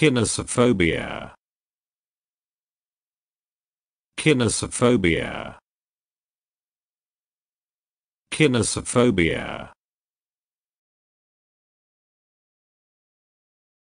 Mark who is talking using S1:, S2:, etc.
S1: Kinesophobia.
S2: Kinesophobia. Kinesophobia.